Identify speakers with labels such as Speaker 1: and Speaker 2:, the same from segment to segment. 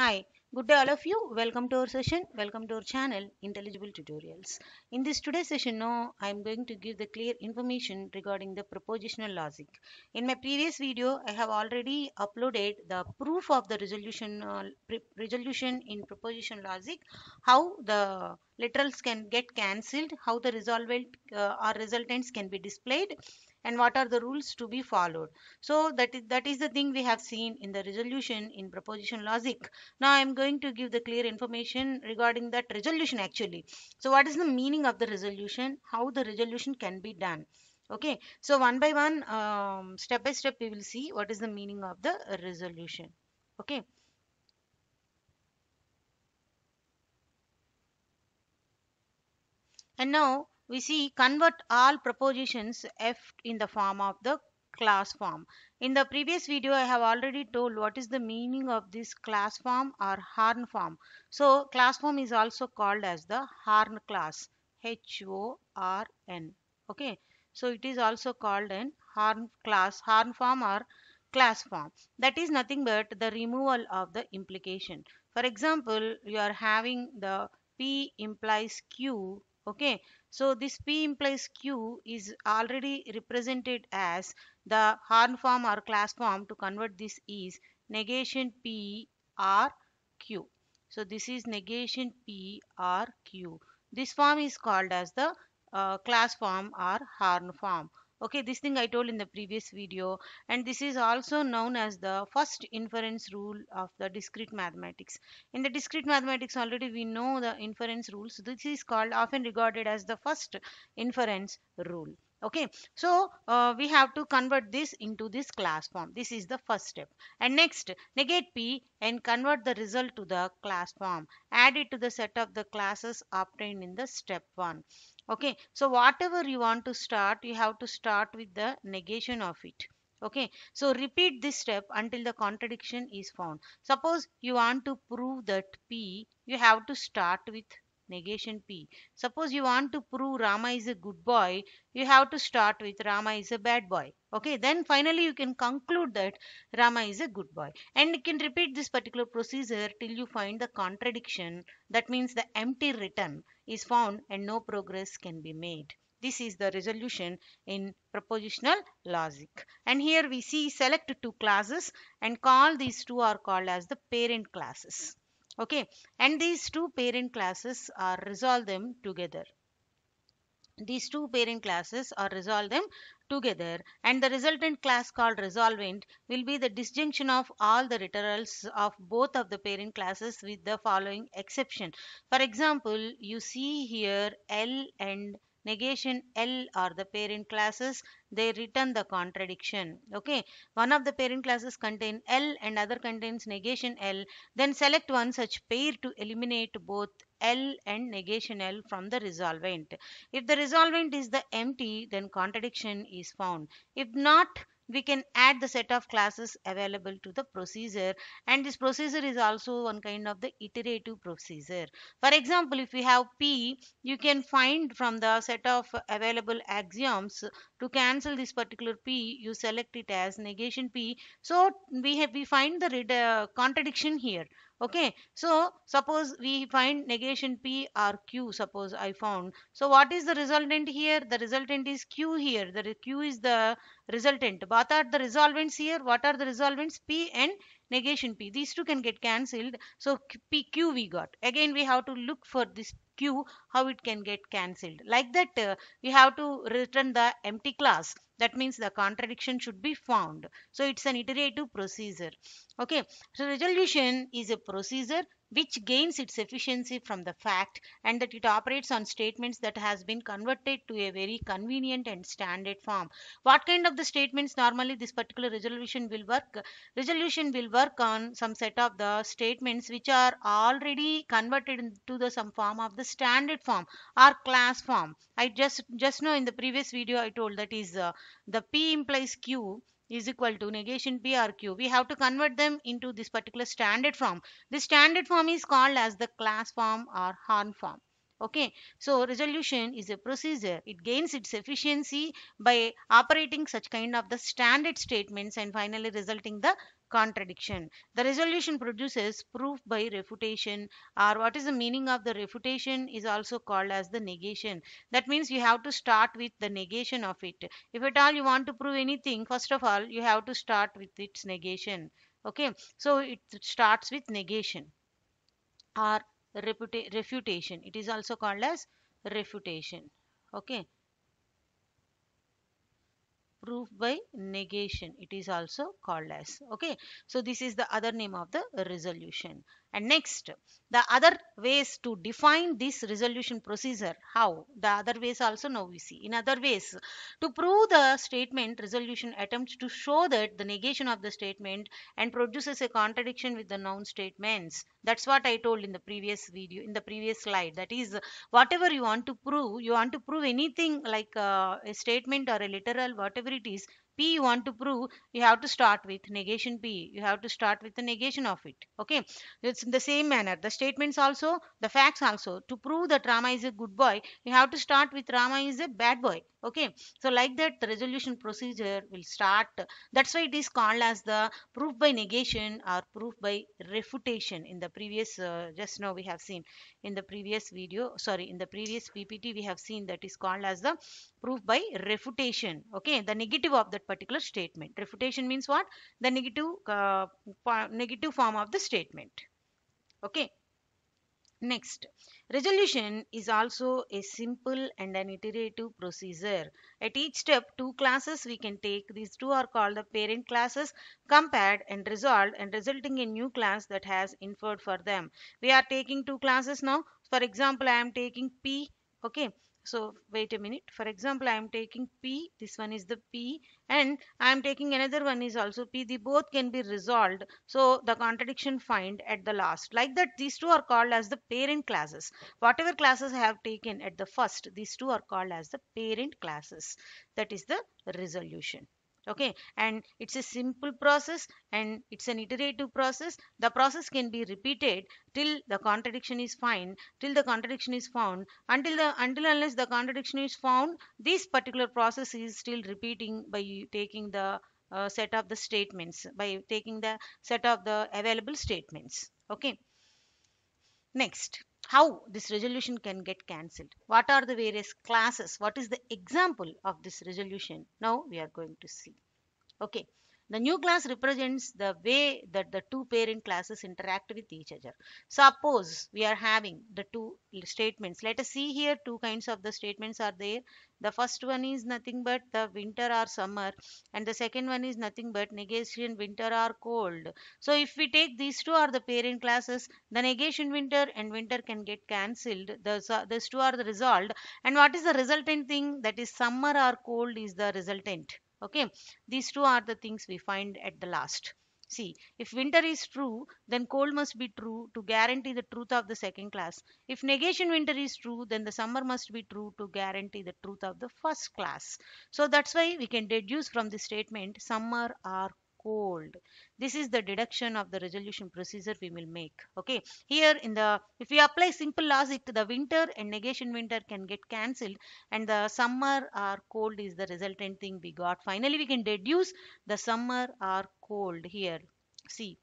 Speaker 1: Hi, good day all of you. Welcome to our session. Welcome to our channel Intelligible Tutorials. In this today's session now I am going to give the clear information regarding the propositional logic. In my previous video I have already uploaded the proof of the resolution uh, resolution in propositional logic how the literals can get cancelled, how the uh, or resultants can be displayed and what are the rules to be followed. So that is, that is the thing we have seen in the resolution in proposition logic. Now I am going to give the clear information regarding that resolution actually. So what is the meaning of the resolution? How the resolution can be done? Okay, so one by one, um, step by step, we will see what is the meaning of the resolution. Okay. And now we see convert all propositions f in the form of the class form. In the previous video, I have already told what is the meaning of this class form or Horn form. So, class form is also called as the Horn class. H-O-R-N. Okay. So, it is also called an Horn class, Horn form or class form. That is nothing but the removal of the implication. For example, you are having the P implies Q. Okay. So this P implies Q is already represented as the Horn form or class form to convert this is negation P R Q. So this is negation P R Q. This form is called as the uh, class form or Horn form okay this thing i told in the previous video and this is also known as the first inference rule of the discrete mathematics in the discrete mathematics already we know the inference rules this is called often regarded as the first inference rule okay so uh, we have to convert this into this class form this is the first step and next negate p and convert the result to the class form add it to the set of the classes obtained in the step 1 okay so whatever you want to start you have to start with the negation of it okay so repeat this step until the contradiction is found suppose you want to prove that p you have to start with negation p suppose you want to prove rama is a good boy you have to start with rama is a bad boy okay then finally you can conclude that rama is a good boy and you can repeat this particular procedure till you find the contradiction that means the empty return is found and no progress can be made this is the resolution in propositional logic and here we see select two classes and call these two are called as the parent classes okay and these two parent classes are resolve them together these two parent classes or resolve them together and the resultant class called resolvent will be the disjunction of all the literals of both of the parent classes with the following exception. For example, you see here L and negation L are the parent classes. They return the contradiction. Okay. One of the parent classes contain L and other contains negation L. Then select one such pair to eliminate both L and negation L from the resolvent. If the resolvent is the empty, then contradiction is found. If not, we can add the set of classes available to the procedure and this procedure is also one kind of the iterative procedure. For example, if we have P, you can find from the set of available axioms to cancel this particular P, you select it as negation P. So we have we find the uh, contradiction here okay so suppose we find negation p or q suppose i found so what is the resultant here the resultant is q here the q is the resultant what are the resolvents here what are the resolvents p and negation p these two can get cancelled so p q we got again we have to look for this q how it can get cancelled like that uh, we have to return the empty class that means the contradiction should be found so it's an iterative procedure okay so resolution is a procedure which gains its efficiency from the fact and that it operates on statements that has been converted to a very convenient and standard form. What kind of the statements normally this particular resolution will work? Resolution will work on some set of the statements which are already converted into the some form of the standard form or class form. I just just know in the previous video I told that is uh, the P implies Q is equal to negation p or q. We have to convert them into this particular standard form. This standard form is called as the class form or Horn form. Okay, so resolution is a procedure. It gains its efficiency by operating such kind of the standard statements and finally resulting the contradiction. The resolution produces proof by refutation or what is the meaning of the refutation is also called as the negation. That means you have to start with the negation of it. If at all you want to prove anything, first of all, you have to start with its negation. Okay, so it starts with negation or refutation. It is also called as refutation. Okay proof by negation it is also called as okay so this is the other name of the resolution and next, the other ways to define this resolution procedure. How? The other ways also now we see. In other ways, to prove the statement, resolution attempts to show that the negation of the statement and produces a contradiction with the noun statements. That's what I told in the previous video, in the previous slide. That is, whatever you want to prove, you want to prove anything like uh, a statement or a literal, whatever it is, p you want to prove you have to start with negation p you have to start with the negation of it okay it's in the same manner the statements also the facts also to prove that rama is a good boy you have to start with rama is a bad boy okay so like that the resolution procedure will start that's why it is called as the proof by negation or proof by refutation in the previous uh, just now we have seen in the previous video sorry in the previous ppt we have seen that is called as the proof by refutation okay the negative of that particular statement refutation means what the negative uh, negative form of the statement okay next resolution is also a simple and an iterative procedure at each step two classes we can take these two are called the parent classes compared and resolved and resulting in new class that has inferred for them we are taking two classes now for example i am taking p okay so wait a minute. For example, I am taking P. This one is the P and I am taking another one is also P. The both can be resolved. So the contradiction find at the last. Like that, these two are called as the parent classes. Whatever classes I have taken at the first, these two are called as the parent classes. That is the resolution okay and it's a simple process and it's an iterative process the process can be repeated till the contradiction is fine, till the contradiction is found until the until unless the contradiction is found this particular process is still repeating by taking the uh, set of the statements by taking the set of the available statements okay next how this resolution can get cancelled. What are the various classes? What is the example of this resolution? Now we are going to see. Okay. The new class represents the way that the two parent classes interact with each other. Suppose we are having the two statements. Let us see here two kinds of the statements are there. The first one is nothing but the winter or summer and the second one is nothing but negation winter or cold. So if we take these two are the parent classes, the negation winter and winter can get cancelled. Those, these two are the result. and what is the resultant thing that is summer or cold is the resultant okay these two are the things we find at the last see if winter is true then cold must be true to guarantee the truth of the second class if negation winter is true then the summer must be true to guarantee the truth of the first class so that's why we can deduce from the statement summer are cold this is the deduction of the resolution procedure we will make okay here in the if we apply simple logic the winter and negation winter can get cancelled and the summer or cold is the resultant thing we got finally we can deduce the summer or cold here see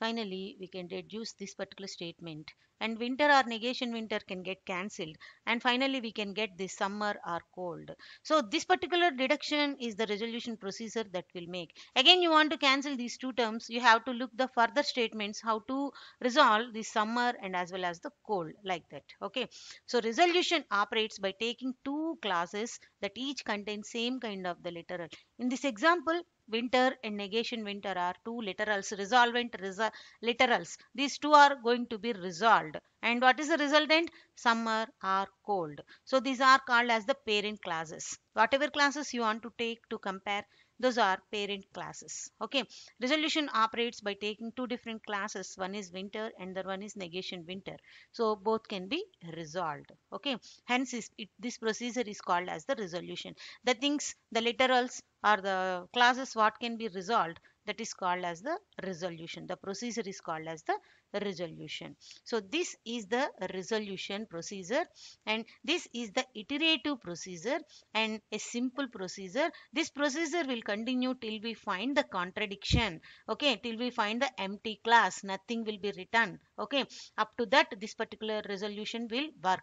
Speaker 1: finally we can deduce this particular statement and winter or negation winter can get cancelled and finally we can get this summer or cold so this particular deduction is the resolution procedure that will make again you want to cancel these two terms you have to look the further statements how to resolve the summer and as well as the cold like that okay so resolution operates by taking two classes that each contain same kind of the literal in this example winter and negation winter are two literals resolvent resol literals these two are going to be resolved and what is the resultant summer or cold so these are called as the parent classes whatever classes you want to take to compare those are parent classes okay resolution operates by taking two different classes one is winter and the one is negation winter so both can be resolved okay hence it, this procedure is called as the resolution the things the literals or the classes what can be resolved that is called as the resolution the procedure is called as the resolution. So this is the resolution procedure and this is the iterative procedure and a simple procedure. This procedure will continue till we find the contradiction. Okay, till we find the empty class, nothing will be written. Okay, up to that this particular resolution will work.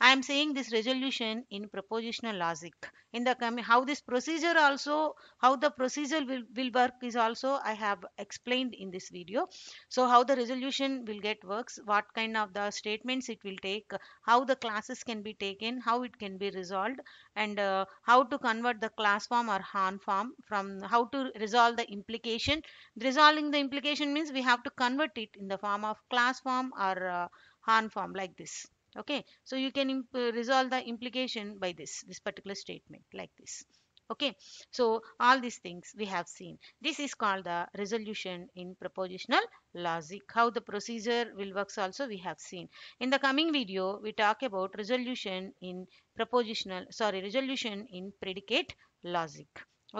Speaker 1: I am saying this resolution in propositional logic. In the how this procedure also how the procedure will, will work is also I have explained in this video. So how the resolution will get works, what kind of the statements it will take, how the classes can be taken, how it can be resolved and uh, how to convert the class form or Han form from how to resolve the implication. Resolving the implication means we have to convert it in the form of class form or uh, Han form like this. Okay, so you can resolve the implication by this, this particular statement like this okay so all these things we have seen this is called the resolution in propositional logic how the procedure will works also we have seen in the coming video we talk about resolution in propositional sorry resolution in predicate logic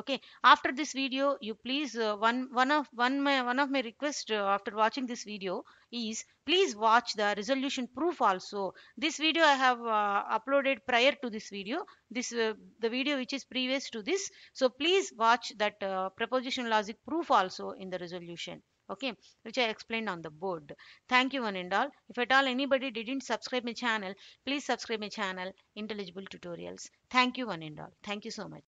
Speaker 1: okay after this video you please uh, one one of one my one of my request uh, after watching this video is please watch the resolution proof also this video i have uh, uploaded prior to this video this uh, the video which is previous to this so please watch that uh, proposition logic proof also in the resolution okay which i explained on the board thank you one and all if at all anybody didn't subscribe my channel please subscribe my channel intelligible tutorials thank you one and all thank you so much